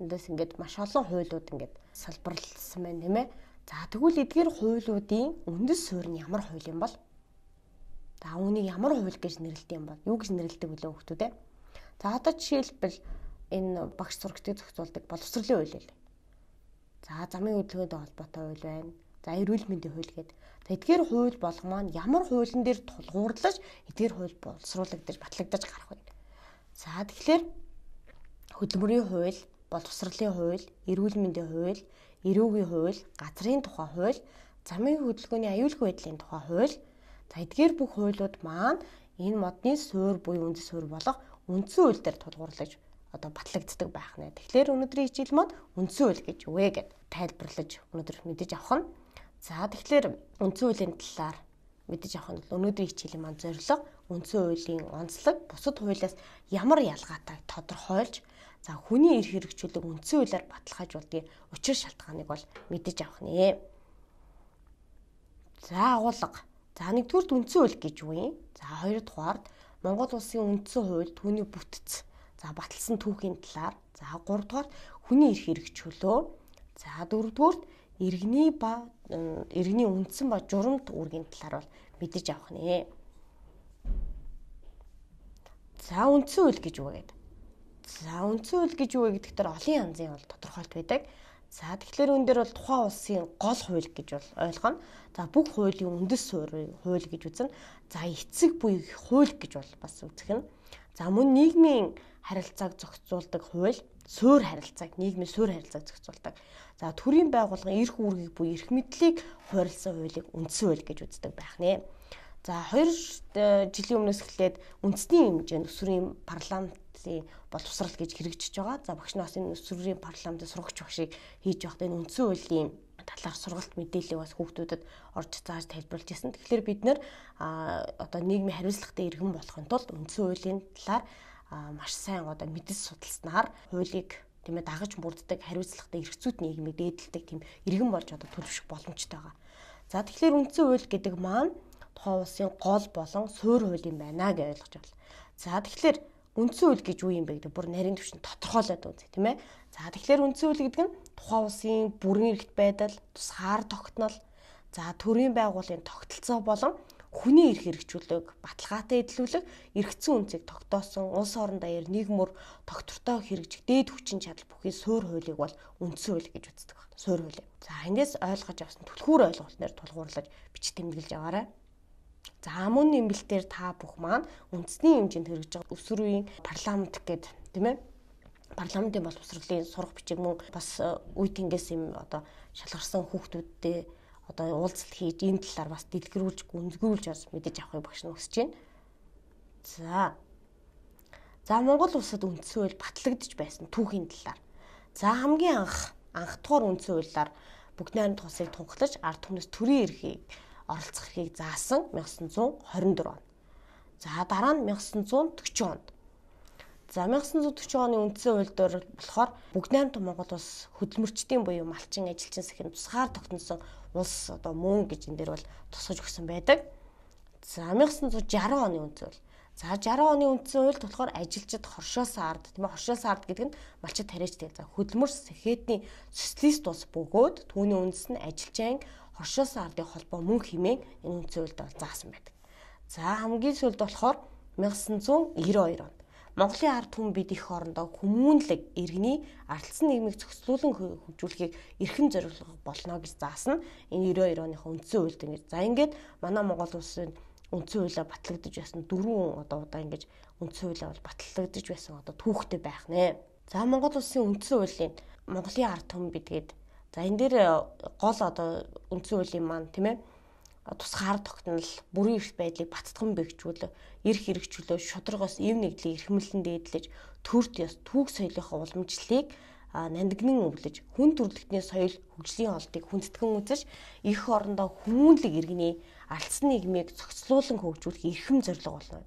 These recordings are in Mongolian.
эндээс ингээд маш олон хуйлууд ингээд салбарлсан байна тийм ээ. За тэгвэл эдгээр хуйлуудын үндэс суурь нь ямар хууль юм бол? За үүнийг ямар хууль гэж нэрлэдэг юм бол? Юу гэж нэрлэдэг вэ хүмүүс ээ? За одоо жишээлбэл энэ багш сурагчдыг зохицуулдаг боловсролын хууль л. За замын хөдөлгөөтэй холбоотой хууль байна. За эрүүл мэндийн хууль гээд. Тэдгээр хууль болгомоо нь ямар хуулийн дээр тулгуурлаж эдгээр хууль боловсруулагдаж батлагдаж гарах вэ? За тэгэхээр хөдөлмөрийн хууль боловсролын хууль, эрүүл мэндийн хууль, эрүүгийн хууль, газрын тухай хууль, замын хөдөлгөөний аюулгүй байдлын тухай хууль. За эдгээр бүх хуулиуд маань энэ модны суурь буюу үндэс суурь болох үндсэн хууль дээр тулгуурлаж одоо батлагддаг байх нэ. Тэгэхээр өнөөдрийн хичээл мод үндсэн хууль гэж вэ гэд тайлбарлаж өнөөдөр мэдэж авах нь. За тэгэхээр үндсэн хуулийн талаар мэдэж авах нь өнөөдрийн хичээлийн маань зорилго үндсэн хуулийн онцлог бусад хуулиас ямар ялгаатай тодорхойлж за хүний эрх хэрэгжүүлэг үндсэн хуулиар баталгаажуулдаг учир шалтгааныг бол мэдэж авах нэ. За агуулга. За нэгдүгээр үндсэн хууль гэж үгүй. За хоёрдугаар Монгол улсын үндсэн хууль түүний бүтц. За баталсан түүхийн талаар. За гуравдугаар хүний эрх хэрэгжүүлөө. За дөрөвдүгээр иргэний ба иргэний үндсэн ба журамт үүргийн талаар бол мэдэж авах нэ. За үндсэн хууль гэж үгээд. За үндсэн хууль гэж юу вэ гэдэгт олон янзын бол тодорхойлт байдаг. За тэгэхээр энэ дээр бол тухайн улсын гол хууль гэж бол ойлгоно. За бүх хуулийн үндэс хууль гэж үзнэ. За эцэг буй хууль гэж бол бас үзэх нь. За мөн нийгмийн харилцааг зохицуулдаг хууль, суурь харилцааг, нийгмийн суурь харилцааг зохицуулдаг. За төрийн байгууллагын эрх үүргийг буй эрх мэдлийг хуурилсан хуулийг үндсэн хууль гэж үздэг байх нэ. За 2 э, жилийн өмнөөс эхлээд үндэсний хэмжээнд өсвөрийн парламентын боловсрал гэж хэрэгжиж байгаа. За багш нас энэ өсвөрийн парламентын сурагч багшийг хийж явахдаа энэ үндсэн хуулийн талаар сургалт мэдээлэл бас хүүхдүүдэд орж зааж тайлбарлаж ирсэн. Тэгэхээр бид нэр одоо нийгмийн хариуцлагатай иргэн болохын тулд үндсэн хуулийн талаар маш сайн одоо мэдээс судалснаар хуулийг тийм ээ дагаж мөрддөг хариуцлагатай эрхцүүд нийгмийг дээдэлдэг тийм иргэн болж одоо төлөвшөх боломжтой байгаа. За тэгэхээр үндсэн хууль гэдэг маань тухайн улсын гол болон суур хууль юм байна гэж ойлгож байна. За тэгэхээр үндсэн хууль гэж юу юм бэ гэдэг бүр нарийн түвшин тодорхойлоод үзье тийм ээ. За тэгэхээр үндсэн хууль гэдэг нь тухайн улсын бүрэн эрхт байдал, тусгаар тогтнол, за төрийн байгууллагын тогтолцоо болон хүний эрх хэрэгжүүлэг, баталгаатай эдлүүлэг, эргэцсэн үнцийг тогтоосон улс орон даяар нийгмөр тогтвортой хэрэгжих дээд хүчин чадал бүхий суур хуулийг бол үндсэн хууль гэж үздэг байна. Суур хууль. За эндээс ойлгож авсан түлхүүр ойлголт нэр тулгуурлаж бич тэмдэглэж яваарай. За мөн нэмэлтээр та бүх маань үндэсний хэмжээнд хэрэгжиж байгаа өсвөр үеийн парламент гэдэг тийм ээ парламентын боловсролын сурах бичиг мөн бас э, үе тэнгээс юм одоо шалгарсан хүүхдүүдтэй одоо уулзалт хийж энэ талаар бас дэлгэрүүлж гүнзгүүлж бас мэдээж авахыг багш нь хүсэж байна. За. За Монгол улсад үндсэн хууль батлагдж байсан түүхийн талаар. За хамгийн анх анхдугаар үндсэн хуулиар бүгд найрамд тусыг тунхлаж ард түмнэс төрийн эрхийг оролцох эрхийг заасан 1924 он. За дараа нь 1940 онд. За 1940 оны үндсэн хууль дээр болохоор бүгд найрамдах Монгол улс хөдөлмөрчдийн буюу малчин ажилчин сэхэн тусгаар тогтносон улс одоо мөн гэж энэ дээр бол тусгаж өгсөн байдаг. За 1960 оны үндсэн хууль. За 60 оны үндсэн хуульд болохоор ажилчид хоршоос ард тийм ээ хоршоос ард гэдэг нь малчид тариачтай. За хөдөлмөр сэхэтний социалист улс бөгөөд түүний үндэс нь ажилчин Хоршоос ардын холбоо мөн хэмээн энэ үндсэн хуульд заасан байдаг. За хамгийн сүүлд болохоор 1992 онд Монголын ард хүн бид эх орондоо хүмүүнлэг иргэний ардсан нийгмийг зохицуулан хөгжүүлэхийг эрхэн зориулах болно гэж заасан энэ 92 оныхоо үндсэн хуульд ингэж. За ингээд манай Монгол улсын үндсэн хуулиа батлагдаж байсан дөрвөн одоо удаа ингэж үндсэн хуулиа бол батлагдаж байсан одоо түүхтэй байх нэ. За Монгол улсын үндсэн хуулийн Монголын ард хүн бидгээд За энэ дээр э, гол одоо үндсэн хуулийн маань тийм ээ тусгаар тогтнол, бүрийн эрх байдлыг баттган бэхжүүл, эрх хэрэгчлөө, шударгаас ив нэгдлийг эрхэмлэн дээдлэж, төрд ёс, түүх соёлынхаа уламжлалыг нандингийн өвлөж, хүн төрөлхтний соёл хөгжлийн олдыг хүндэтгэн үзэж, их орондоо хүмүүнлэг иргэний алдсан нийгмийг цогцлуулан хөгжүүлэх эрхэм зорилго болно.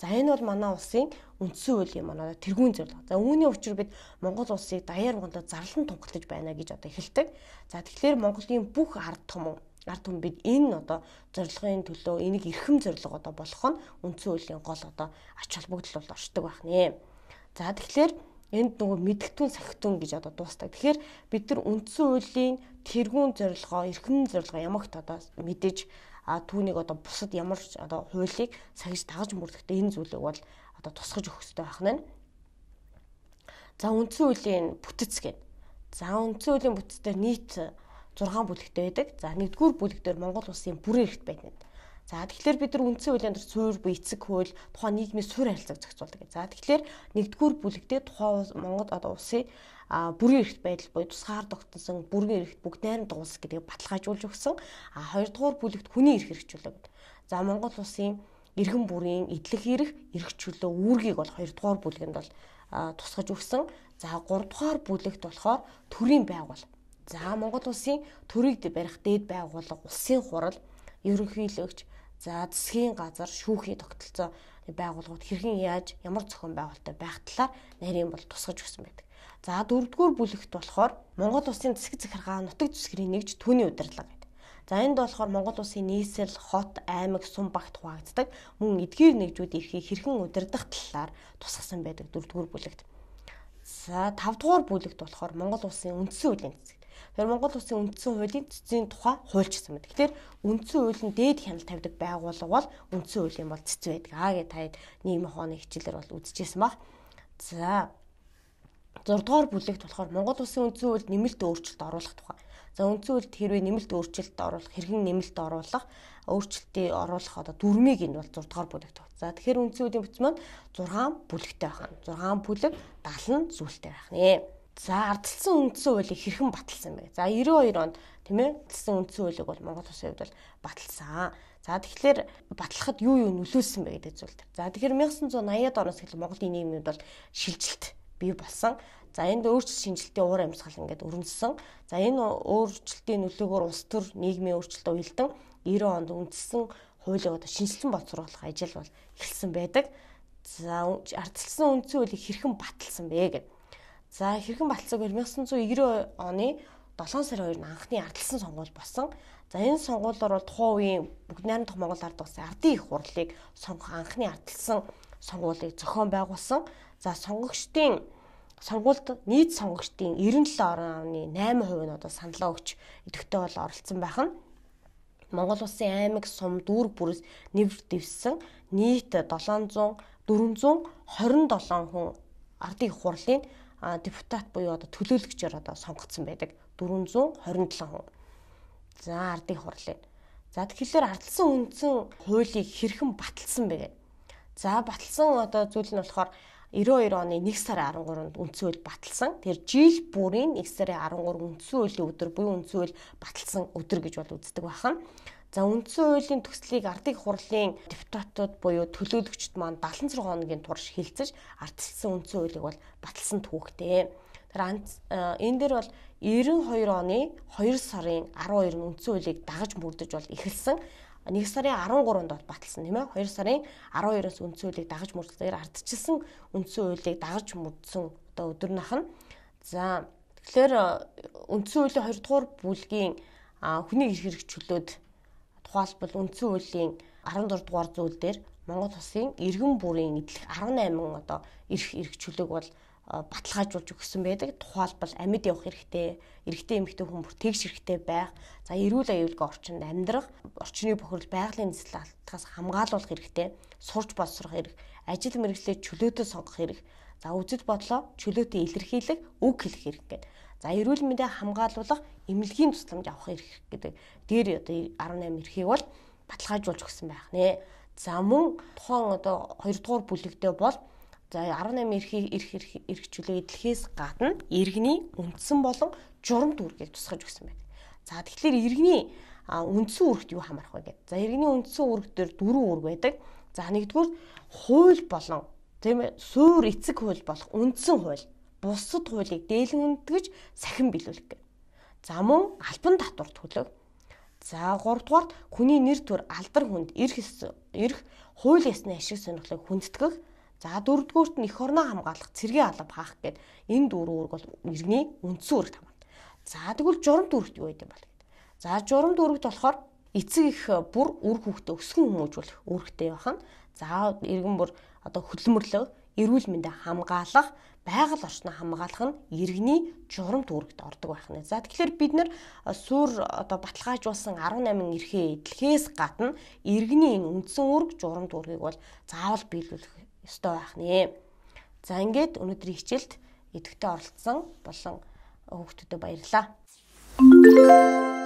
За энэ бол манай улсын үндсэн үйл юм аа тэргүүн зорилго. За үүний учир бид Монгол улсыг даяар гондо зарлан тунхаглаж байна гэж одоо эхэлдэг. За тэгэхээр Монголын бүх ард түмэн ард түмэн бид энэ одоо зорилгын төлөө энийг эрхэм зорилго одоо болгох нь үндсэн хуулийн гол одоо ач холбогдол бол оршдог байх нэ. За тэгэхээр энд нөгөө мэдгтүүн сахитүүн гэж одоо дуустдаг. Тэгэхээр бид нар үндсэн хуулийн тэргүүн зорилгоо, эрхэм зорилгоо ямагт одоо мэдээж түүнийг одоо бусад ямар ч одоо хуулийг сагж дагаж мөрдөхдөө энэ зүйлийг бол одоо тусгаж өгөх хэрэгтэй байх нь. За үндсэн хуулийн бүтц гэдэг. За үндсэн хуулийн бүтцтэй нийт 6 бүлэгтэй байдаг. За нэгдүгээр бүлэг дээр Монгол улсын бүрэн эрхт байдаг. За тэгэхээр бид нар үндсэн хуулийн дотор суурь буй эцэг хууль тухайн нийгмийн суурь харилцааг зохицуулдаг. За тэгэхээр нэгдүгээр бүлэгтээ тухайн Монгол одоо улсын а бүрийн эрхт байдал буюу тусгаар тогтсон бүрийн эрхт бүгд найрамд улс гэдэг баталгаажуулж өгсөн. А хоёрдугаар бүлэгт хүний эрх хэрэгжүүлэг. За Монгол улсын эргэн бүрийн эдлэх эрх, эрх чөлөө үүргийг бол хоёрдугаар бүлэгэнд бол тусгаж өгсөн. За 3 дугаар бүлэгт болохоор төрийн байгуул. За Монгол улсын төрийг барих дээд байгууллага, улсын хурал, ерөнхийлөгч, За засгийн газар шүүхийн тогтолцоо байгууллагууд хэрхэн яаж ямар зохион байгуулалттай байх талаар нарийн бол тусгаж өгсөн байдаг. За дөрөвдүгээр бүлэгт болохоор Монгол улсын засаг захиргаа нутаг зүсгэрийн нэгж түүний удирдлага гэдэг. За энд болохоор Монгол улсын нийслэл, хот, аймаг, сум багт хуваагддаг мөн эдгээр нэгжүүд эрхийг хэрхэн удирдах талаар тусгасан байдаг дөрөвдүгээр бүлэгт. За 5 дугаар бүлэгт болохоор Монгол улсын үндсэн хуулийн засаг. Тэгэхээр Монгол Улсын үндсэн хуулийн цэцгийн тухай хууль ч гэсэн мэд. Тэгэхээр үндсэн хуулийн дээд хяналт тавьдаг байгууллага бол үндсэн хуулийн бол цэц байдаг. Аа гэ таад нийгмийн хооны хичээлээр бол үзчихсэн баг. За 6 дугаар бүлэгт болохоор Монгол Улсын үндсэн хуульд нэмэлт өөрчлөлт оруулах тухай. За үндсэн хуульд хэрвээ нэмэлт өөрчлөлт оруулах, хэрхэн нэмэлт оруулах, өөрчлөлтийг оруулах одоо дүрмийг энэ бол 6 дугаар бүлэгт байна. За тэгэхээр үндсэн хуулийн бүтц маань 6 бүлэгтэй байна. 6 бүлэг 70 зүйлтэй байна. За ардчилсан үндсэн хуулийг хэрхэн баталсан бэ? За 92 онд тийм ээ ардчилсан үндсэн хуулийг бол Монгол улсын хувьд бол баталсан. За тэгэхээр батлахад юу юу нөлөөлсөн бэ гэдэг зүйл дээр. За тэгэхээр 1980-аад оноос эхлээд Монголын нийгмүүд бол шилжилт бий болсон. За энд өөрчлөлт шинжилтийн уур амьсгал ингээд өрнөсөн. За энэ өөрчлөлтийн нөлөөгөөр улс төр нийгмийн өөрчлөлт уйлдан 90 онд үндэссэн хуулийг одоо шинжилсэн бод сургалах ажил бол эхэлсэн байдаг. За ардчилсан үндсэн хуулийг хэрхэн баталсан бэ гэдэг За хэрхэн болцоог 1990 оны 7 сарын 2-нд анхны ардсан сонгуул болсон. За энэ сонгуулиор бол тухайн үеийн бүгд найрамд том Монгол ард улсын ардын их хурлыг сонгох анхны ардсан сонгуулийг зохион байгуулсан. За сонгогчдын сонгуульд нийт сонгогчдын 97.8% нь одоо саналаа өгч идэвхтэй бол оролцсон байх нь Монгол улсын аймаг сум дүүрэг бүрээс нэвр дэвссэн нийт 700 427 хүн ардын их хурлын депутат буюу одоо төлөөлөгчөөр одоо сонгогдсон байдаг 427 хүн. За ардын хурлын. За тэгэхээр ардсан үндсэн хуулийг хэрхэн баталсан бэ? За баталсан одоо зүйл нь болохоор 92 оны 1 сарын 13-нд үндсэн хууль баталсан. Тэр жил бүрийн 1 сарын 13 үндсэн хуулийн өдөр буюу үндсэн хууль баталсан өдөр гэж бол үздэг бахан. За үндсэн хуулийн төслийг ардын хурлын депутатууд буюу төлөөлөгчд маань 76 хоногийн турш хилцэж ардчилсан үндсэн хуулийг бол баталсан түүхтэй. Тэр э, энэ дээр бол 92 оны 2 сарын 12-нд үндсэн хуулийг дагаж мөрдөж бол эхэлсэн. 1 сарын 13-нд бол баталсан тийм ээ. 2 сарын 12-оос үндсэн хуулийг дагаж мөрдлөөр ардчилсан үндсэн хуулийг дагаж мөрдсөн одоо өдөрнөх нь. За тэгэхээр э, үндсэн хуулийн 2 дугаар бүлгийн хүний эрх хэрэгчлүүд тухайлбал үндсэн хуулийн 14 дугаар зүйл дээр Монгол улсын иргэн бүрийн эдлэх 18 одоо эрх эрхчлөлөг бол э, баталгаажуулж өгсөн байдаг. Тухайлбал амьд явах хэрэгтэй, эрэгтэй эмэгтэй хүн бүр тэгш хэрэгтэй байх. За эрүүл аюулгүй орчинд амьдрах, орчны бохирдол байгалийн нислэл алдахаас хамгаалуулах хэрэгтэй, сурч боловсрох хэрэг, ажил мэргэжлээ чөлөөтэй сонгох хэрэг За үзэл бодлоо чөлөөтэй илэрхийлэх, үг хэлэх хэрэг гэдэг. За эрүүл мэндэ хамгаалуулах, эмнэлгийн тусламж авах эрх гэдэг. Дээр одоо 18 эрхийг бол баталгаажуулж өгсөн байх нэ. За мөн тухайн одоо 2 дугаар бүлэгтээ бол за 18 эрхийг эрх эрх чөлөө эдлэхээс гадна иргэний үндсэн болон журам дүүргийг тусгаж өгсөн байна. За тэгэхээр иргэний үндсэн үүрэгт юу хамаарах вэ гэдэг. За иргэний үндсэн үүрэг дээр дөрвөн үүрэг байдаг. За нэгдүгээр хууль болон тийм ээ суур эцэг хууль болох үндсэн хууль бусад хуулийг дээлэн үндэтгэж сахин биелүүлэх гэв. За мөн албан татвар төлөв. За 3 дугаарт хүний нэр төр алдар хүнд эрх эрх хууль ёсны ашиг сонирхлыг хүндэтгэх. За 4 дугаарт нь эх орноо хамгаалах цэргийн алба хаах гэд энэ дөрвөн үүрэг бол иргэний үндсэн үүрэг тамаа. За тэгвэл журам дүрэгт юу гэдэг юм бол. За журам дүрэгт болохоор эцэг их э, бүр үр хүүхдээ өсгөн хүмүүжүүлэх үүрэгтэй байна. За иргэн бүр одоо хөдөлмөрлөг, эрүүл мэндэ хамгаалах, байгаль орчныг хамгаалах нь иргэний журам түүрэнд ордог байх нэ. За тэгэхээр бид нар э, сүр одоо баталгаажуулсан 18 эрхээ эдлэхээс гадна иргэний энэ үндсэн үүрэг журам түүргийг бол заавал биелүүлэх ёстой байх нэ. За ингээд өнөөдрийн хичээлд идэвхтэй оролцсон болон хүүхдүүдэд баярлалаа.